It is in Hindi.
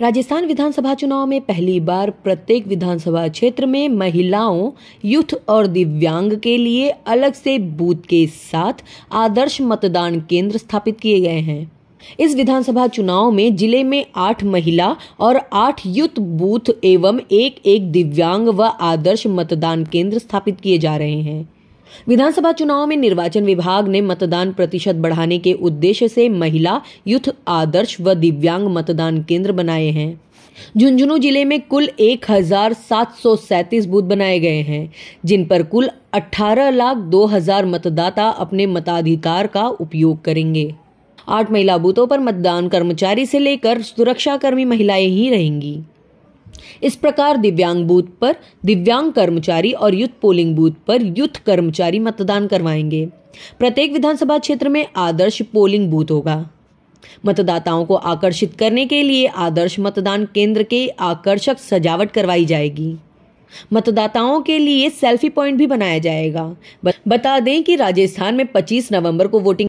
राजस्थान विधानसभा चुनाव में पहली बार प्रत्येक विधानसभा क्षेत्र में महिलाओं यूथ और दिव्यांग के लिए अलग से बूथ के साथ आदर्श मतदान केंद्र स्थापित किए गए हैं इस विधानसभा चुनाव में जिले में आठ महिला और आठ युद्ध बूथ एवं एक एक दिव्यांग व आदर्श मतदान केंद्र स्थापित किए जा रहे हैं विधानसभा चुनाव में निर्वाचन विभाग ने मतदान प्रतिशत बढ़ाने के उद्देश्य से महिला युथ आदर्श व दिव्यांग मतदान केंद्र बनाए हैं झुंझुनू जिले में कुल एक बूथ बनाए गए हैं जिन पर कुल अठारह लाख दो हजार मतदाता अपने मताधिकार का उपयोग करेंगे आठ महिला बूथों पर मतदान कर्मचारी से लेकर सुरक्षाकर्मी महिलाएं ही रहेंगी इस प्रकार दिव्यांग बूथ पर दिव्यांग कर्मचारी और युद्ध पोलिंग बूथ पर युद्ध कर्मचारी मतदान करवाएंगे प्रत्येक विधानसभा क्षेत्र में आदर्श पोलिंग बूथ होगा मतदाताओं को आकर्षित करने के लिए आदर्श मतदान केंद्र के आकर्षक सजावट करवाई जाएगी मतदाताओं के लिए सेल्फी पॉइंट भी बनाया जाएगा बता दें कि राजस्थान में 25 नवंबर को वोटिंग